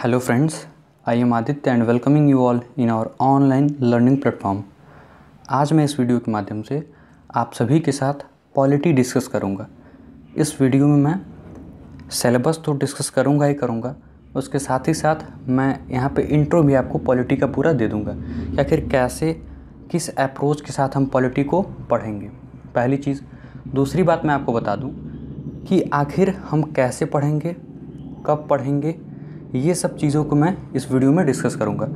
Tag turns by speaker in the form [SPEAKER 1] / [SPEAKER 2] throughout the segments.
[SPEAKER 1] Hello friends I am Aditya and welcoming you all in our online learning platform आज मैं इस video के माध्यम से आप सभी के साथ पॉलिटी डिस्कस करूंगा। इस वीडियो में मैं सेलेबस तो डिस्कस करूंगा ही करूंगा, उसके साथ ही साथ मैं यहाँ पे इंट्रो भी आपको पॉलिटी का पूरा दे दूँगा या आखिर कैसे किस अप्रोच के साथ हम पॉलिटी को पढ़ेंगे पहली चीज़ दूसरी बात मैं आपको बता दूँ कि आखिर हम कैसे पढ़ेंगे कब पढ़ेंगे ये सब चीज़ों को मैं इस वीडियो में डिस्कस करूँगा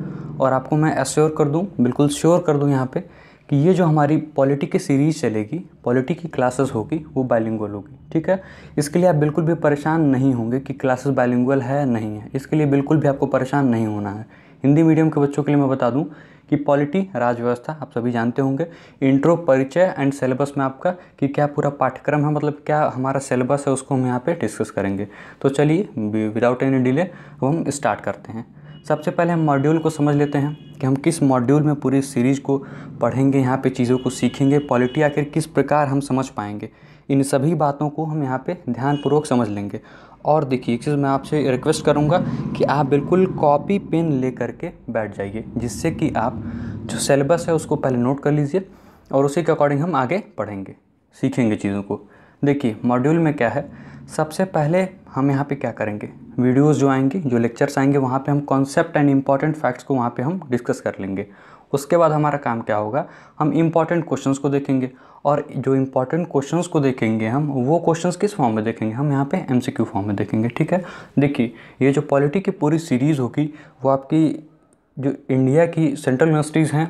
[SPEAKER 1] और आपको मैं एश्योर कर दूँ बिल्कुल श्योर कर दूँ यहाँ पर कि ये जो हमारी पॉलिटी की सीरीज़ चलेगी पॉलिटी की क्लासेस होगी वो बायलिंगुअल होगी ठीक है इसके लिए आप बिल्कुल भी परेशान नहीं होंगे कि क्लासेस बायलिंगुअल है नहीं है इसके लिए बिल्कुल भी आपको परेशान नहीं होना है हिंदी मीडियम के बच्चों के लिए मैं बता दूँ कि पॉलिटी राजव्यवस्था आप सभी जानते होंगे इंट्रो परिचय एंड सिलेबस में आपका कि क्या पूरा पाठ्यक्रम है मतलब क्या हमारा सिलेबस है उसको हम यहाँ पर डिस्कस करेंगे तो चलिए विदाउट एनी डिले अब हम स्टार्ट करते हैं सबसे पहले हम मॉड्यूल को समझ लेते हैं कि हम किस मॉड्यूल में पूरी सीरीज़ को पढ़ेंगे यहाँ पर चीज़ों को सीखेंगे पॉलिटी आखिर किस प्रकार हम समझ पाएंगे इन सभी बातों को हम यहाँ पे ध्यानपूर्वक समझ लेंगे और देखिए एक चीज़ मैं आपसे रिक्वेस्ट करूँगा कि आप बिल्कुल कॉपी पेन ले करके बैठ जाइए जिससे कि आप जो सिलेबस है उसको पहले नोट कर लीजिए और उसी के अकॉर्डिंग हम आगे पढ़ेंगे सीखेंगे चीज़ों को देखिए मॉड्यूल में क्या है सबसे पहले हम यहाँ पे क्या करेंगे वीडियोस जो आएंगे जो लेक्चर्स आएंगे वहाँ पे हम कॉन्सेप्ट एंड इम्पॉर्टेंट फैक्ट्स को वहाँ पे हम डिस्कस कर लेंगे उसके बाद हमारा काम क्या होगा हम इम्पॉर्टेंट क्वेश्चंस को देखेंगे और जो इंपॉर्टेंट क्वेश्चन को देखेंगे हम वो क्वेश्चन किस फॉर्म में देखेंगे हम यहाँ पे एम फॉर्म में देखेंगे ठीक है देखिए ये जो पॉलिटी की पूरी सीरीज़ होगी वो आपकी जो इंडिया की सेंट्रल यूनिवर्सिटीज़ हैं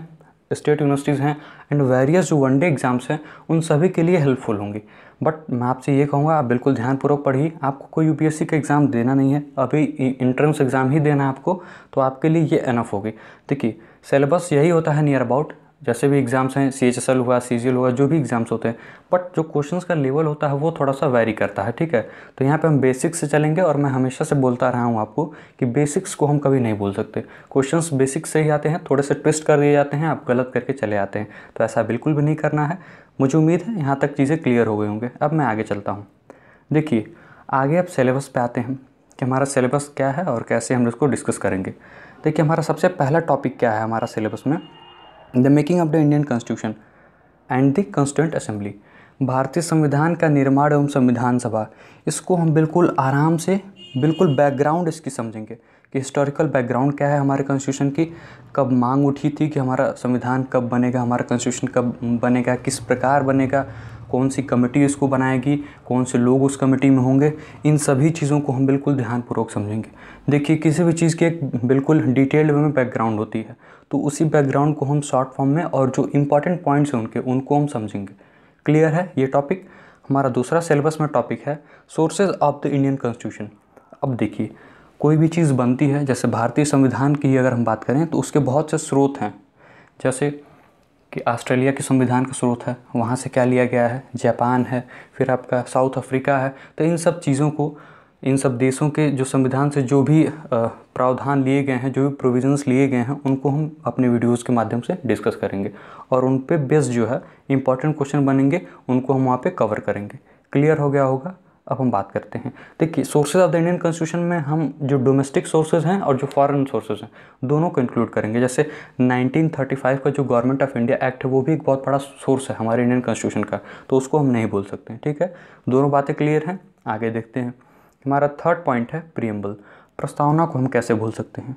[SPEAKER 1] स्टेट यूनिवर्सिटीज़ हैं एंड वेरियस जो वनडे एग्ज़ाम्स हैं उन सभी के लिए हेल्पफुल होंगी बट मैं आपसे ये कहूँगा आप बिल्कुल ध्यानपूर्वक पढ़िए आपको कोई यू का एग्ज़ाम देना नहीं है अभी इंट्रेंस एग्ज़ाम ही देना है आपको तो आपके लिए ये एनफ होगी देखिए सिलेबस यही होता है नियर अबाउट जैसे भी एग्ज़ाम्स हैं सी एच एस एल हुआ सी जी एल हुआ जो भी एग्ज़ाम्स होते हैं बट जो क्वेश्चंस का लेवल होता है वो थोड़ा सा वेरी करता है ठीक है तो यहाँ पे हम बेसिक्स से चलेंगे और मैं हमेशा से बोलता रहा हूँ आपको कि बेसिक्स को हम कभी नहीं बोल सकते क्वेश्चंस बेसिक्स से ही आते हैं थोड़े से ट्विस्ट कर दिए जाते हैं आप गलत करके चले आते हैं तो ऐसा बिल्कुल भी नहीं करना है मुझे उम्मीद है यहाँ तक चीज़ें क्लियर हो गई होंगे अब मैं आगे चलता हूँ देखिए आगे आप सिलेबस पर आते हैं कि हमारा सिलेबस क्या है और कैसे हम इसको डिस्कस करेंगे देखिए हमारा सबसे पहला टॉपिक क्या है हमारा सिलेबस में the making of the Indian constitution and the constituent assembly भारतीय संविधान का निर्माण एवं संविधान सभा इसको हम बिल्कुल आराम से बिल्कुल बैकग्राउंड इसकी समझेंगे कि हिस्टोरिकल बैकग्राउंड क्या है हमारे कॉन्स्टिट्यूशन की कब मांग उठी थी कि हमारा संविधान कब बनेगा हमारा कॉन्स्टिट्यूशन कब बनेगा किस प्रकार बनेगा कौन सी कमेटी इसको बनाएगी कौन से लोग उस कमेटी में होंगे इन सभी चीज़ों को हम बिल्कुल ध्यानपूर्वक समझेंगे देखिए किसी भी चीज़ की एक बिल्कुल डिटेल्ड में बैकग्राउंड होती है तो उसी बैकग्राउंड को हम शॉर्ट फॉर्म में और जो इम्पॉर्टेंट पॉइंट्स हैं उनके उनको हम समझेंगे क्लियर है ये टॉपिक हमारा दूसरा सिलेबस में टॉपिक है sources of the Indian constitution अब देखिए कोई भी चीज़ बनती है जैसे भारतीय संविधान की अगर हम बात करें तो उसके बहुत से स्रोत हैं जैसे कि ऑस्ट्रेलिया के संविधान का स्रोत है वहाँ से क्या लिया गया है जापान है फिर आपका साउथ अफ्रीका है तो इन सब चीज़ों को इन सब देशों के जो संविधान से जो भी प्रावधान लिए गए हैं जो भी प्रोविजंस लिए गए हैं उनको हम अपने वीडियोस के माध्यम से डिस्कस करेंगे और उन पर बेस्ट जो है इंपॉर्टेंट क्वेश्चन बनेंगे उनको हम वहाँ पर कवर करेंगे क्लियर हो गया होगा अब हम बात करते हैं देखिए sources of the Indian constitution में हम जो डोमेस्टिक सोर्सेज हैं और जो फॉरेन सोर्सेज हैं दोनों को इंक्लूड करेंगे जैसे 1935 का जो गवर्नमेंट ऑफ इंडिया एक्ट है वो भी एक बहुत बड़ा सोर्स है हमारे इंडियन कॉन्स्टिट्यूशन का तो उसको हम नहीं बोल सकते ठीक है दोनों बातें क्लियर हैं आगे देखते हैं हमारा थर्ड पॉइंट है प्रियम्बल प्रस्तावना को हम कैसे भूल सकते हैं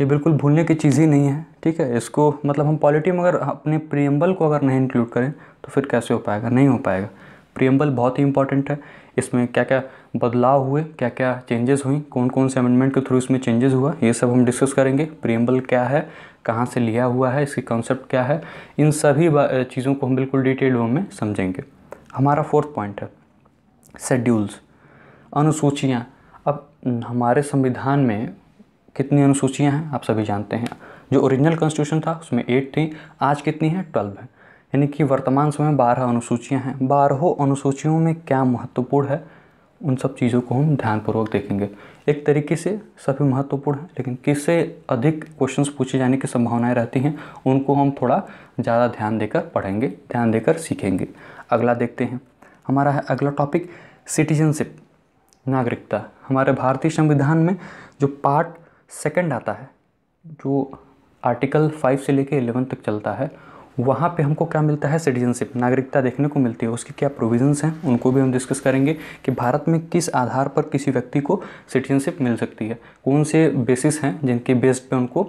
[SPEAKER 1] ये बिल्कुल भूलने की चीज़ ही नहीं है ठीक है इसको मतलब हम पॉलिटी में अगर अपने प्रियम्बल को अगर नहीं इंक्लूड करें तो फिर कैसे हो पाएगा नहीं हो पाएगा प्रियम्बल बहुत ही इंपॉर्टेंट है इसमें क्या क्या बदलाव हुए क्या क्या चेंजेस हुई कौन कौन से अमेंडमेंट के थ्रू इसमें चेंजेस हुआ ये सब हम डिस्कस करेंगे प्रियम्बल क्या है कहाँ से लिया हुआ है इसकी कॉन्सेप्ट क्या है इन सभी चीज़ों को हम बिल्कुल डिटेल में समझेंगे हमारा फोर्थ पॉइंट है शेड्यूल्स अनुसूचियाँ अब हमारे संविधान में कितनी अनुसूचियाँ हैं आप सभी जानते हैं जो ओरिजिनल कॉन्स्टिट्यूशन था उसमें एट थी आज कितनी है ट्वेल्व है यानी कि वर्तमान समय में बारह अनुसूचियाँ हैं बारहों अनुसूचियों में क्या महत्वपूर्ण है उन सब चीज़ों को हम ध्यानपूर्वक देखेंगे एक तरीके से सभी महत्वपूर्ण हैं लेकिन किससे अधिक क्वेश्चंस पूछे जाने की संभावनाएं रहती हैं उनको हम थोड़ा ज़्यादा ध्यान देकर पढ़ेंगे ध्यान देकर सीखेंगे अगला देखते हैं हमारा है अगला टॉपिक सिटीजनशिप नागरिकता हमारे भारतीय संविधान में जो पार्ट सेकंड आता है जो आर्टिकल फाइव से लेकर एलेवन तक चलता है वहाँ पे हमको क्या मिलता है सिटीजनशिप नागरिकता देखने को मिलती है उसके क्या प्रोविजंस हैं उनको भी हम डिस्कस करेंगे कि भारत में किस आधार पर किसी व्यक्ति को सिटीजनशिप मिल सकती है कौन से बेसिस हैं जिनके बेस पे उनको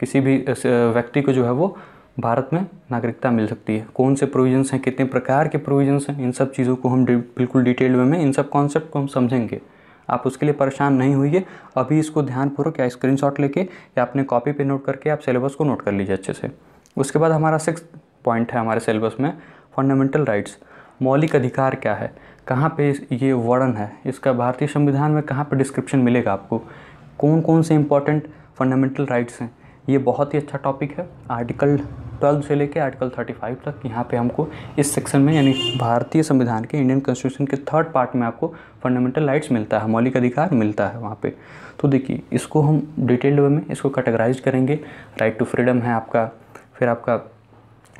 [SPEAKER 1] किसी भी व्यक्ति को जो है वो भारत में नागरिकता मिल सकती है कौन से प्रोविजंस हैं कितने प्रकार के प्रोविजंस हैं इन सब चीज़ों को हम बिल्कुल डिटेल वे में इन सब कॉन्सेप्ट को हम समझेंगे आप उसके लिए परेशान नहीं हुई अभी इसको ध्यानपूर्वक या स्क्रीन लेके या अपने कॉपी पर नोट करके आप सिलेबस को नोट कर लीजिए अच्छे से उसके बाद हमारा सिक्स पॉइंट है हमारे सिलेबस में फंडामेंटल राइट्स मौलिक अधिकार क्या है कहाँ पे ये वर्णन है इसका भारतीय संविधान में कहाँ पे डिस्क्रिप्शन मिलेगा आपको कौन कौन से इम्पॉर्टेंट फंडामेंटल राइट्स हैं ये बहुत ही अच्छा टॉपिक है आर्टिकल ट्वेल्थ से लेकर आर्टिकल थर्टी फाइव तक यहाँ पे हमको इस सेक्शन में यानी भारतीय संविधान के इंडियन कॉन्स्टिट्यूशन के थर्ड पार्ट में आपको फंडामेंटल राइट्स मिलता है मौलिक अधिकार मिलता है वहाँ पे तो देखिए इसको हम डिटेल्ड वे में इसको कैटेगराइज करेंगे राइट टू फ्रीडम है आपका फिर आपका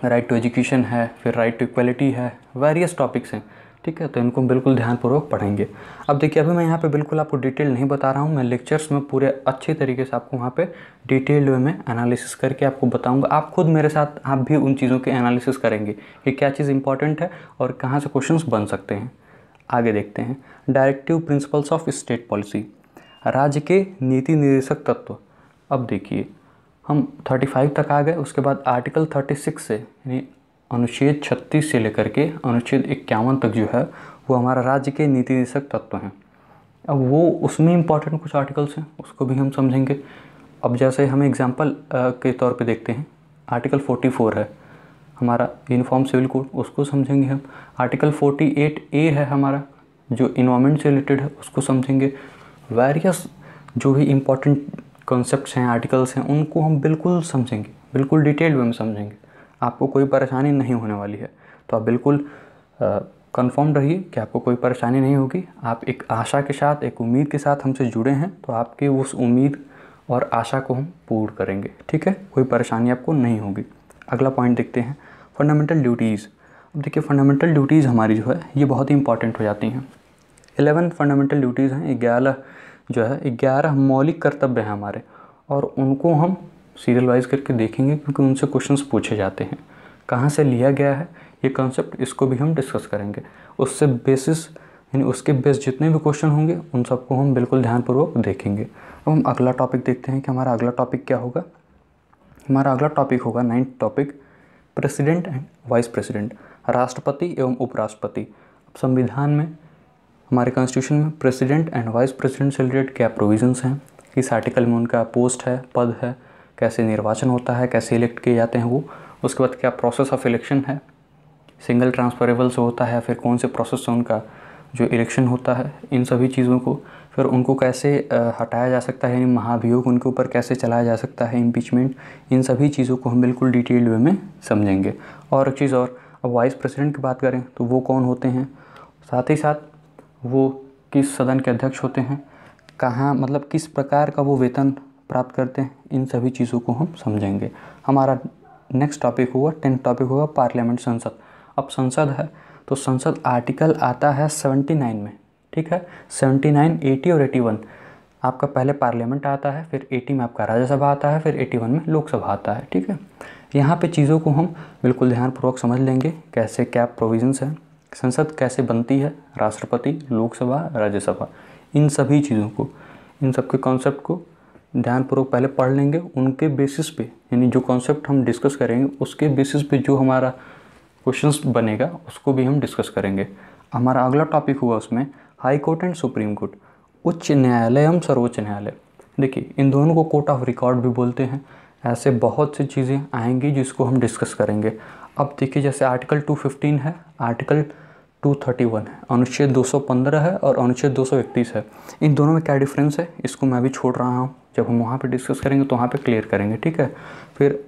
[SPEAKER 1] राइट टू एजुकेशन है फिर राइट टू इक्वलिटी है वेरियस टॉपिक्स हैं ठीक है तो इनको बिल्कुल ध्यानपूर्वक पढ़ेंगे अब देखिए अभी मैं यहाँ पे बिल्कुल आपको डिटेल नहीं बता रहा हूँ मैं लेक्चर्स में पूरे अच्छे तरीके से आपको वहाँ पे डिटेल वे में एनालिसिस करके आपको बताऊँगा आप खुद मेरे साथ आप भी उन चीज़ों के एनालिसिस करेंगे कि क्या चीज़ इंपॉर्टेंट है और कहाँ से क्वेश्चन बन सकते हैं आगे देखते हैं directive principles of state policy राज्य के नीति निर्देशक तत्व अब देखिए हम 35 तक आ गए उसके बाद आर्टिकल 36 से यानी अनुच्छेद 36 से लेकर के अनुच्छेद इक्यावन तक जो है वो हमारा राज्य के नीति निदेशक तत्व हैं अब वो उसमें इम्पॉर्टेंट कुछ आर्टिकल्स हैं उसको भी हम समझेंगे अब जैसे हम एग्जाम्पल के तौर पर देखते हैं आर्टिकल फोर्टी है हमारा यूनिफॉर्म सिविल कोड उसको समझेंगे हम आर्टिकल 48 ए है हमारा जो इन्वामेंट से रिलेटेड है उसको समझेंगे वेरियस जो भी इम्पोर्टेंट कॉन्सेप्ट हैं आर्टिकल्स हैं उनको हम बिल्कुल समझेंगे बिल्कुल डिटेल में समझेंगे आपको कोई परेशानी नहीं होने वाली है तो आप बिल्कुल कंफर्म रहिए कि आपको कोई परेशानी नहीं होगी आप एक आशा के साथ एक उम्मीद के साथ हमसे जुड़े हैं तो आपकी उस उम्मीद और आशा को हम पूर्ण करेंगे ठीक है कोई परेशानी आपको नहीं होगी अगला पॉइंट देखते हैं फंडामेंटल ड्यूटीज़ अब देखिए फंडामेंटल ड्यूटीज़ हमारी जो है ये बहुत ही इंपॉर्टेंट हो जाती हैं एलेवन फंडामेंटल ड्यूटीज़ हैं ग्यारह जो है ग्यारह मौलिक कर्तव्य हैं हमारे और उनको हम सीरियल वाइज करके देखेंगे क्योंकि उनसे क्वेश्चंस पूछे जाते हैं कहाँ से लिया गया है ये कॉन्सेप्ट इसको भी हम डिस्कस करेंगे उससे बेसिस यानी उसके बेस जितने भी क्वेश्चन होंगे उन सबको हम बिल्कुल ध्यानपूर्वक देखेंगे अब हम अगला टॉपिक देखते हैं कि हमारा अगला टॉपिक क्या होगा हमारा अगला टॉपिक होगा ninth topic president and vice president राष्ट्रपति एवं उपराष्ट्रपति अब संविधान में हमारे कॉन्स्टिट्यूशन में प्रेसिडेंट एंड वाइस प्रेसिडेंट से रिलेटेड क्या प्रोविजंस हैं किस आर्टिकल में उनका पोस्ट है पद है कैसे निर्वाचन होता है कैसे इलेक्ट किए जाते हैं वो उसके बाद क्या प्रोसेस ऑफ इलेक्शन है सिंगल ट्रांसफरेबल से होता है फिर कौन से प्रोसेस से उनका जो इलेक्शन होता है इन सभी चीज़ों को फिर उनको कैसे हटाया जा सकता है यानी महाभियोग उनके ऊपर कैसे चलाया जा सकता है इम्पीचमेंट इन सभी चीज़ों को हम बिल्कुल डिटेल्ड वे में समझेंगे और एक चीज़ और अब वाइस प्रेसिडेंट की बात करें तो वो कौन होते हैं साथ ही साथ वो किस सदन के अध्यक्ष होते हैं कहाँ मतलब किस प्रकार का वो वेतन प्राप्त करते हैं इन सभी चीज़ों को हम समझेंगे हमारा नेक्स्ट टॉपिक हुआ टेंथ टॉपिक हुआ पार्लियामेंट संसद अब संसद है तो संसद आर्टिकल आता है सेवेंटी नाइन में ठीक है सेवेंटी नाइन एटी और एटी वन आपका पहले पार्लियामेंट आता है फिर एटी में आपका राज्यसभा आता है फिर एटी वन में लोकसभा आता है ठीक है यहाँ पे चीज़ों को हम बिल्कुल ध्यानपूर्वक समझ लेंगे कैसे क्या प्रोविजंस हैं संसद कैसे बनती है राष्ट्रपति लोकसभा राज्यसभा इन सभी चीज़ों को इन सब के कॉन्सेप्ट को ध्यानपूर्वक पहले पढ़ लेंगे उनके बेसिस पे यानी जो कॉन्सेप्ट हम डिस्कस करेंगे उसके बेसिस पे जो हमारा क्वेश्चंस बनेगा उसको भी हम डिस्कस करेंगे हमारा अगला टॉपिक हुआ उसमें high court and supreme court उच्च न्यायालय एवं सर्वोच्च न्यायालय देखिए इन दोनों को कोर्ट ऑफ रिकॉर्ड भी बोलते हैं ऐसे बहुत सी चीज़ें आएंगी जिसको हम डिस्कस करेंगे अब देखिए जैसे आर्टिकल 215 है आर्टिकल 231 है अनुच्छेद 215 है और अनुच्छेद 231 है इन दोनों में क्या डिफरेंस है इसको मैं अभी छोड़ रहा हूँ जब हम वहाँ पे डिस्कस करेंगे तो वहाँ पे क्लियर करेंगे ठीक है फिर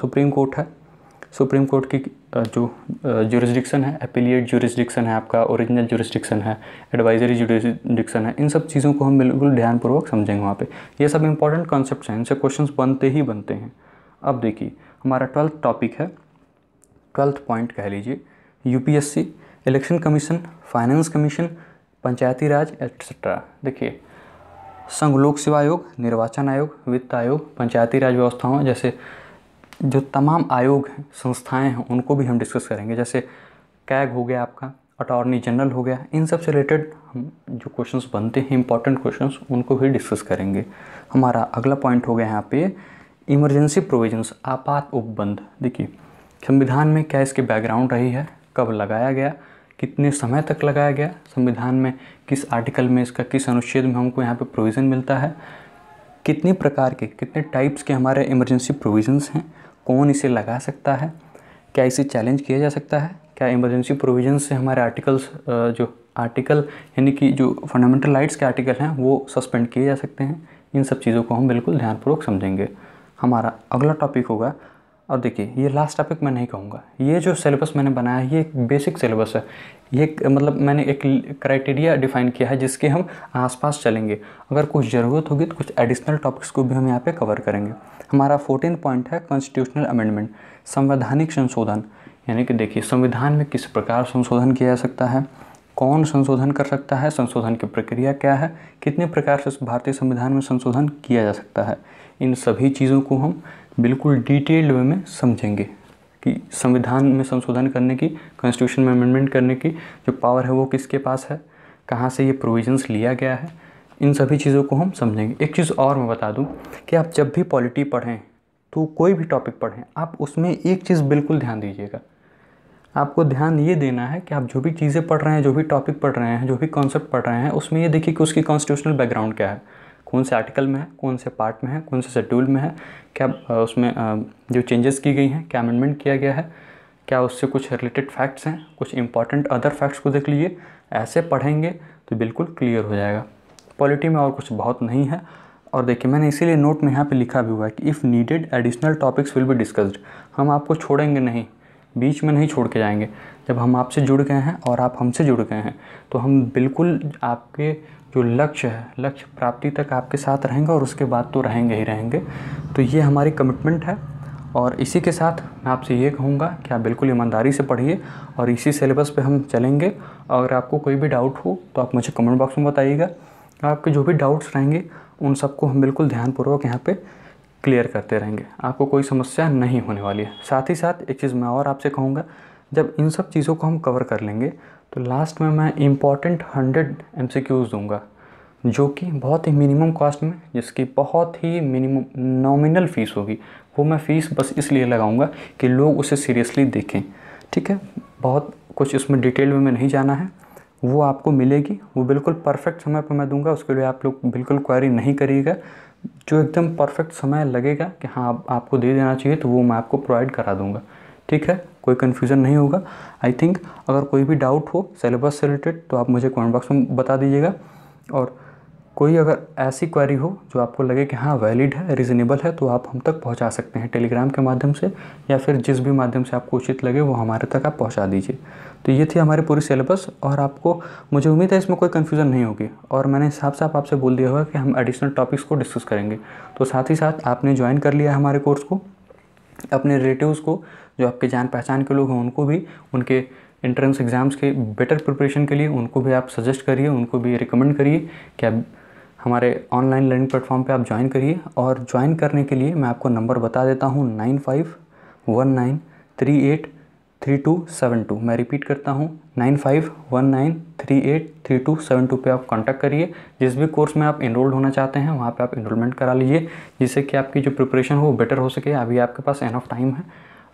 [SPEAKER 1] सुप्रीम कोर्ट है सुप्रीम कोर्ट की जो जुरिस्डिक्शन है अपीलिएट जुरिस्डिक्शन है आपका ओरिजिनल जुरिस्डिक्शन है एडवाइजरी जुरिस्डिक्शन है इन सब चीज़ों को हम बिल्कुल ध्यानपूर्वक समझेंगे वहाँ पे ये सब इंपॉर्टेंट कॉन्सेप्ट हैं इनसे क्वेश्चन बनते ही बनते हैं अब देखिए हमारा ट्वेल्थ टॉपिक है ट्वेल्थ पॉइंट कह लीजिए यू election commission finance commission panchayati raj etcetera देखिए संघ लोक सेवा आयोग निर्वाचन आयोग वित्त आयोग पंचायती राज व्यवस्थाओं जैसे जो तमाम आयोग हैं संस्थाएँ हैं उनको भी हम डिस्कस करेंगे जैसे कैग हो गया आपका अटॉर्नी जनरल हो गया इन सब से रिलेटेड हम जो क्वेश्चंस बनते हैं इंपॉर्टेंट क्वेश्चंस उनको भी डिस्कस करेंगे हमारा अगला पॉइंट हो गया यहाँ पे इमरजेंसी प्रोविजंस आपात उपबंध देखिए संविधान में क्या इसकी बैकग्राउंड रही है कब लगाया गया कितने समय तक लगाया गया संविधान में किस आर्टिकल में इसका किस अनुच्छेद में हमको यहाँ पे प्रोविज़न मिलता है कितने प्रकार के कितने टाइप्स के हमारे इमरजेंसी प्रोविजंस हैं कौन इसे लगा सकता है क्या इसे चैलेंज किया जा सकता है क्या इमरजेंसी प्रोविजन से हमारे आर्टिकल्स जो आर्टिकल यानी कि जो फंडामेंटल राइट्स के आर्टिकल हैं वो सस्पेंड किए जा सकते हैं इन सब चीज़ों को हम बिल्कुल ध्यानपूर्वक समझेंगे हमारा अगला टॉपिक होगा और देखिए ये लास्ट टॉपिक मैं नहीं कहूँगा ये जो सिलेबस मैंने बनाया है ये एक बेसिक सिलेबस है ये मतलब मैंने एक क्राइटेरिया डिफाइन किया है जिसके हम आसपास चलेंगे अगर कुछ ज़रूरत होगी तो कुछ एडिशनल टॉपिक्स को भी हम यहाँ पे कवर करेंगे हमारा फोर्टीन पॉइंट है कॉन्स्टिट्यूशनल अमेंडमेंट संवैधानिक संशोधन यानी कि देखिए संविधान में किस प्रकार संशोधन किया जा सकता है कौन संशोधन कर सकता है संशोधन की प्रक्रिया क्या है कितने प्रकार से भारतीय संविधान में संशोधन किया जा सकता है इन सभी चीज़ों को हम बिल्कुल डिटेल्ड वे में समझेंगे कि संविधान में संशोधन करने की कॉन्स्टिट्यूशन में अमेंडमेंट करने की जो पावर है वो किसके पास है कहाँ से ये प्रोविजंस लिया गया है इन सभी चीज़ों को हम समझेंगे एक चीज़ और मैं बता दूँ कि आप जब भी पॉलिटी पढ़ें तो कोई भी टॉपिक पढ़ें आप उसमें एक चीज़ बिल्कुल ध्यान दीजिएगा आपको ध्यान ये देना है कि आप जो भी चीज़ें पढ़ रहे हैं जो भी टॉपिक पढ़ रहे हैं जो भी कॉन्सेप्ट पढ़ रहे हैं उसमें ये देखिए कि उसकी कॉन्स्टिट्यूशनल बैकग्राउंड क्या है कौन से आर्टिकल में है कौन से पार्ट में है कौन से शेड्यूल में है क्या उसमें जो चेंजेस की गई हैं क्या अमेंडमेंट किया गया है क्या उससे कुछ रिलेटेड फैक्ट्स हैं कुछ इंपॉर्टेंट अदर फैक्ट्स को देख लीजिए ऐसे पढ़ेंगे तो बिल्कुल क्लियर हो जाएगा पॉलिटी में और कुछ बहुत नहीं है और देखिए मैंने इसीलिए नोट में यहाँ पे लिखा भी हुआ है कि if needed additional topics will be discussed हम आपको छोड़ेंगे नहीं बीच में नहीं छोड़ के जाएंगे जब हम आपसे जुड़ गए हैं और आप हमसे जुड़ गए हैं तो हम बिल्कुल आपके जो लक्ष्य है लक्ष्य प्राप्ति तक आपके साथ रहेंगे और उसके बाद तो रहेंगे ही रहेंगे तो ये हमारी कमिटमेंट है और इसी के साथ मैं आपसे ये कहूँगा कि आप बिल्कुल ईमानदारी से पढ़िए और इसी सिलेबस पे हम चलेंगे अगर आपको कोई भी डाउट हो तो आप मुझे कमेंट बॉक्स में बताइएगा आपके जो भी डाउट्स रहेंगे उन सबको हम बिल्कुल ध्यानपूर्वक यहाँ पर क्लियर करते रहेंगे आपको कोई समस्या नहीं होने वाली है साथ ही साथ एक चीज़ मैं और आपसे कहूँगा जब इन सब चीज़ों को हम कवर कर लेंगे तो लास्ट में मैं इम्पॉर्टेंट हंड्रेड एम दूंगा जो कि बहुत ही मिनिमम कॉस्ट में जिसकी बहुत ही मिनिमम नॉमिनल फ़ीस होगी वो मैं फ़ीस बस इसलिए लगाऊंगा कि लोग उसे सीरियसली देखें ठीक है बहुत कुछ इसमें डिटेल में मैं नहीं जाना है वो आपको मिलेगी वो बिल्कुल परफेक्ट समय पर मैं दूंगा उसके लिए आप लोग बिल्कुल क्वारी नहीं करिएगा जो एकदम परफेक्ट समय लगेगा कि हाँ आप, आपको दे देना चाहिए तो वो मैं आपको प्रोवाइड करा दूँगा ठीक है कोई कन्फ्यूज़न नहीं होगा आई थिंक अगर कोई भी डाउट हो सिलेबस से रिलेटेड तो आप मुझे कमेंट बॉक्स में बता दीजिएगा और कोई अगर ऐसी क्वेरी हो जो आपको लगे कि हाँ वैलिड है रीज़नेबल है तो आप हम तक पहुँचा सकते हैं टेलीग्राम के माध्यम से या फिर जिस भी माध्यम से आपको उचित लगे वो हमारे तक आप पहुँचा दीजिए तो ये थी हमारी पूरी सिलेबस और आपको मुझे उम्मीद है इसमें कोई कन्फ्यूज़न नहीं होगी और मैंने साफ साफ आपसे बोल दिया हुआ कि हम एडिशनल टॉपिक्स को डिस्कस करेंगे तो साथ ही साथ आपने ज्वाइन कर लिया हमारे कोर्स को अपने रिलेटिवस को जो आपके जान पहचान के लोग हैं उनको भी उनके एंट्रेंस एग्ज़ाम्स के बेटर प्रिपरेशन के लिए उनको भी आप सजेस्ट करिए उनको भी रिकमेंड करिए कि आप हमारे ऑनलाइन लर्निंग प्लेटफॉर्म पे आप ज्वाइन करिए और ज्वाइन करने के लिए मैं आपको नंबर बता देता हूँ nine five one nine three eight three two seven two मैं रिपीट करता हूँ nine five one nine three eight three two seven two पर आप कॉन्टैक्ट करिए जिस भी कोर्स में आप इनरोल्ड होना चाहते हैं वहाँ पर आप इनरोलमेंट करा लीजिए जिससे कि आपकी जो प्रिपरेशन हो वो बेटर हो सके अभी आपके पास एन ऑफ टाइम है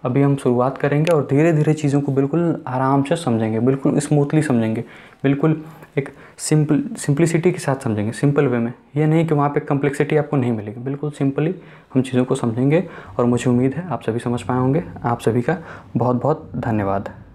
[SPEAKER 1] अभी हम शुरुआत करेंगे और धीरे धीरे चीज़ों को बिल्कुल आराम से समझेंगे बिल्कुल स्मूथली समझेंगे बिल्कुल एक सिंपल सिंप्लिसिटी के साथ समझेंगे सिंपल वे में यह नहीं कि वहाँ पे कम्प्लेक्सिटी आपको नहीं मिलेगी बिल्कुल सिंपली हम चीज़ों को समझेंगे और मुझे उम्मीद है आप सभी समझ पाए होंगे आप सभी का बहुत बहुत धन्यवाद